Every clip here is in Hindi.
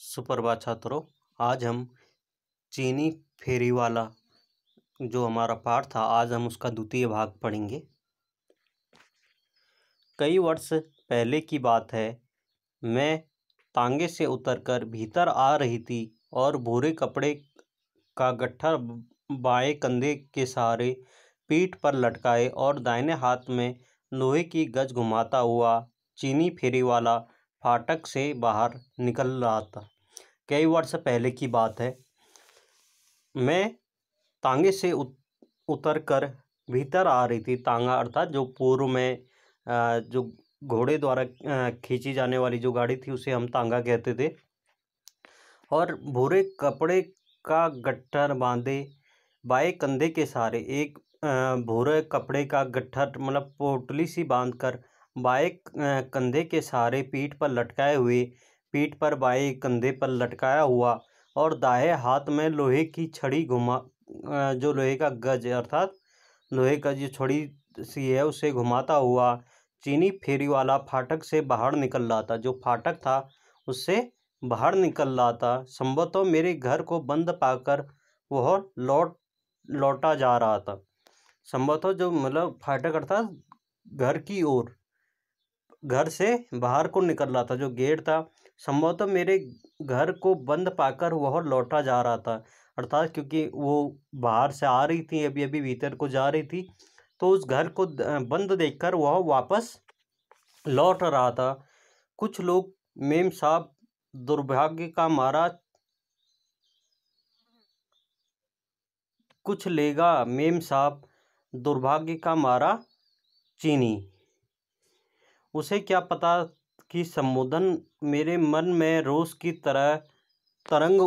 सुप्रभा छात्रों आज हम चीनी फेरी वाला जो हमारा पाठ था आज हम उसका द्वितीय भाग पढ़ेंगे कई वर्ष पहले की बात है मैं तांगे से उतरकर भीतर आ रही थी और भूरे कपड़े का गट्ठर बाएं कंधे के सहारे पीठ पर लटकाए और दाहिने हाथ में लोहे की गज घुमाता हुआ चीनी फेरी वाला फाटक से बाहर निकल रहा था कई वर्ष पहले की बात है मैं तांगे से उत, उतर कर भीतर आ रही थी तांगा अर्थात जो पूर्व में जो घोड़े द्वारा खींची जाने वाली जो गाड़ी थी उसे हम तांगा कहते थे और भूरे कपड़े का गट्ठर बांधे बाएँ कंधे के सहारे एक भूरे कपड़े का गट्ठर मतलब पोटली सी बांधकर बाएं कंधे के सहारे पीठ पर लटकाए हुए पीठ पर बाएं कंधे पर लटकाया हुआ और दाहे हाथ में लोहे की छड़ी घुमा जो लोहे का गज अर्थात लोहे का जो छड़ी सी है उसे घुमाता हुआ चीनी फेरी वाला फाटक से बाहर निकल रहा था जो फाटक था उससे बाहर निकल रहा था संभवतः मेरे घर को बंद पाकर वह लौट लौटा जा रहा था संभवतः जो मतलब फाटक अर्थात घर की ओर घर से बाहर को निकल रहा था जो गेट था संभवतः मेरे घर को बंद पाकर वह लौटा जा रहा था अर्थात क्योंकि वो बाहर से आ रही थी अभी अभी भीतर को जा रही थी तो उस घर को बंद देखकर वह वापस लौट रहा था कुछ लोग मेम साहब दुर्भाग्य का मारा कुछ लेगा मेम साहब दुर्भाग्य का मारा चीनी उसे क्या पता कि संबोधन मेरे मन में रोज की तरह तरंग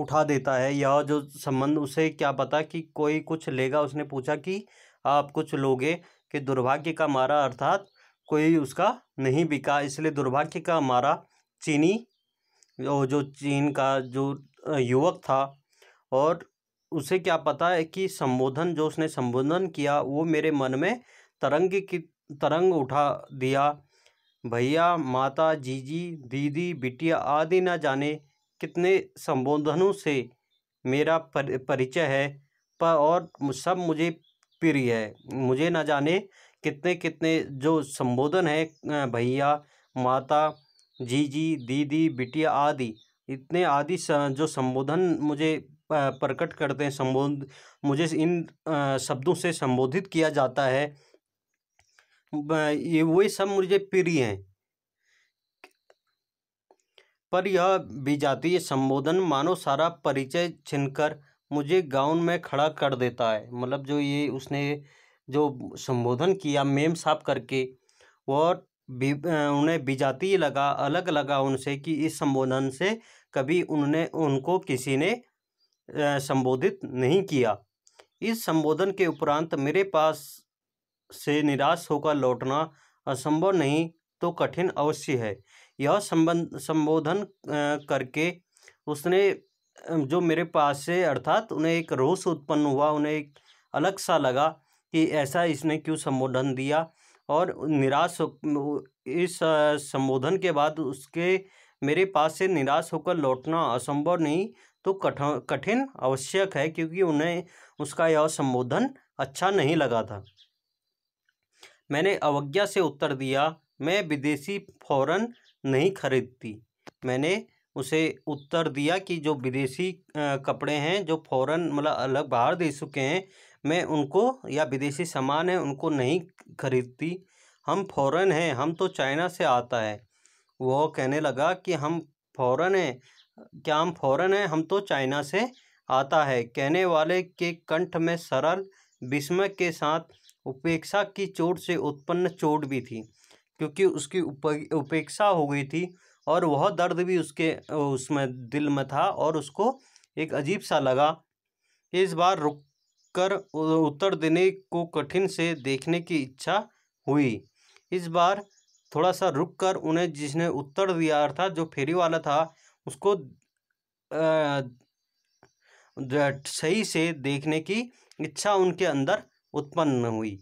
उठा देता है यह जो संबंध उसे क्या पता कि कोई कुछ लेगा उसने पूछा कि आप कुछ लोगे कि दुर्भाग्य का मारा अर्थात कोई उसका नहीं बिका इसलिए दुर्भाग्य का मारा चीनी और जो चीन का जो युवक था और उसे क्या पता है कि संबोधन जो उसने संबोधन किया वो मेरे मन में तरंग की तरंग उठा दिया भैया माता जीजी दीदी बिटिया आदि न जाने कितने संबोधनों से मेरा परिचय है पर और सब मुझे प्रिय है मुझे न जाने कितने कितने जो संबोधन है भैया माता जीजी दीदी बिटिया आदि इतने आदि जो संबोधन मुझे प्रकट करते हैं संबोध मुझे इन शब्दों से संबोधित किया जाता है ये वही सब मुझे प्रिय हैं पर यह विजातीय संबोधन मानो सारा परिचय छिनकर मुझे गाउन में खड़ा कर देता है मतलब जो ये उसने जो संबोधन किया मेम साफ करके और भी उन्हें विजातीय लगा अलग लगा उनसे कि इस संबोधन से कभी उन्होंने उनको किसी ने संबोधित नहीं किया इस संबोधन के उपरांत मेरे पास से निराश होकर लौटना असंभव नहीं तो कठिन अवश्य है यह संबंध संबोधन करके उसने जो मेरे पास से अर्थात उन्हें एक रोष उत्पन्न हुआ उन्हें एक अलग सा लगा कि ऐसा इसने क्यों संबोधन दिया और निराश इस संबोधन के बाद उसके मेरे पास से निराश होकर लौटना असंभव नहीं तो कठिन आवश्यक है क्योंकि उन्हें उसका यह संबोधन अच्छा नहीं लगा था मैंने अवज्ञा से उत्तर दिया मैं विदेशी फ़ौरन नहीं खरीदती मैंने उसे उत्तर दिया कि जो विदेशी कपड़े हैं जो फ़ौरन मतलब अलग बाहर दे चुके हैं मैं उनको या विदेशी सामान है उनको नहीं खरीदती हम फ़ौरन हैं हम तो चाइना से आता है वो कहने लगा कि हम फ़ौरन हैं क्या हम फ़ौरन हैं हम तो चाइना से आता है कहने वाले के कंठ में सरल विस्मय के साथ उपेक्षा की चोट से उत्पन्न चोट भी थी क्योंकि उसकी उपेक्षा हो गई थी और वह दर्द भी उसके उसमें दिल में था और उसको एक अजीब सा लगा इस बार रुक कर उत्तर देने को कठिन से देखने की इच्छा हुई इस बार थोड़ा सा रुक कर उन्हें जिसने उत्तर दिया था जो फेरी वाला था उसको आ, सही से देखने की इच्छा उनके अंदर उत्पन्न हुई